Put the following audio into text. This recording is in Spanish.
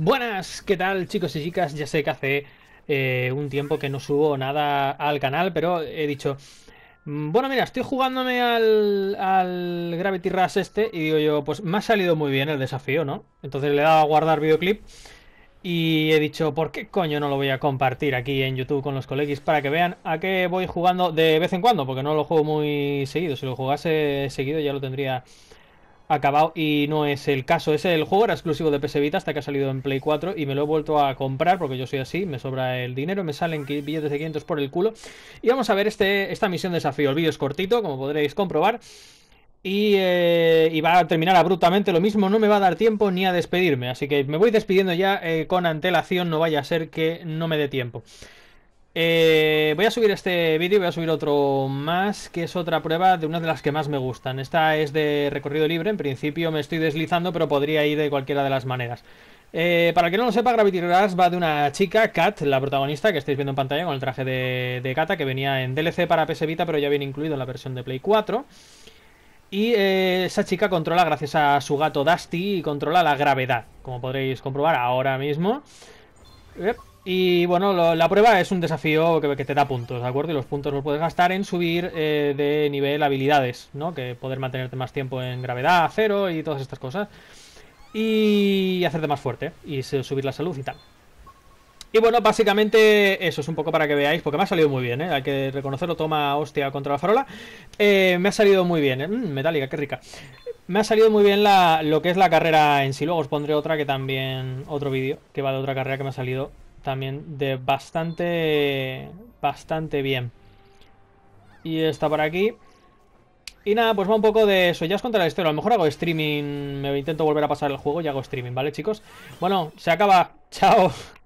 Buenas, ¿qué tal chicos y chicas? Ya sé que hace eh, un tiempo que no subo nada al canal, pero he dicho, mm, bueno, mira, estoy jugándome al, al Gravity Rush este y digo yo, pues me ha salido muy bien el desafío, ¿no? Entonces le he dado a guardar videoclip y he dicho, ¿por qué coño no lo voy a compartir aquí en YouTube con los colegis para que vean a qué voy jugando de vez en cuando? Porque no lo juego muy seguido, si lo jugase seguido ya lo tendría acabado y no es el caso. Ese el juego era exclusivo de PS Vita hasta que ha salido en Play 4 y me lo he vuelto a comprar porque yo soy así, me sobra el dinero, me salen billetes de 500 por el culo. Y vamos a ver este, esta misión desafío. El vídeo es cortito, como podréis comprobar. Eh, y, va a terminar abruptamente lo mismo, no me va a dar tiempo ni a despedirme, así que me voy despidiendo ya eh, con antelación, no vaya a ser que no me dé tiempo. Eh, voy a subir este vídeo y voy a subir otro más, que es otra prueba de una de las que más me gustan. Esta es de recorrido libre, en principio me estoy deslizando, pero podría ir de cualquiera de las maneras. Eh, para que no lo sepa, Gravity Rush va de una chica, Kat, la protagonista, que estáis viendo en pantalla con el traje de, de Kata, que venía en DLC para PS Vita, pero ya viene incluido en la versión de Play 4. Y eh, esa chica controla, gracias a su gato Dusty, controla la gravedad, como podréis comprobar ahora mismo. Y bueno, la prueba es un desafío que, te da puntos, ¿de acuerdo? Y los puntos los puedes gastar en subir eh, de nivel habilidades, ¿no? Que poder mantenerte más tiempo en gravedad, cero y todas estas cosas. Y hacerte más fuerte y subir la salud y tal. Y bueno, básicamente eso es un poco para que veáis, porque me ha salido muy bien, ¿eh? hay que reconocerlo, toma hostia contra la farola. Eh, me ha salido muy bien, ¿eh? Mm, metálica, qué rica. Me ha salido muy bien lo que es la carrera en sí, luego os pondré otra que también, otro vídeo que va de otra carrera que me ha salido también de bastante, bastante bien. Y está por aquí. Y nada, pues va un poco de eso. Ya os contaré la historia. A lo mejor hago streaming. Me intento volver a pasar el juego y hago streaming, ¿vale, chicos? Bueno, se acaba. Chao.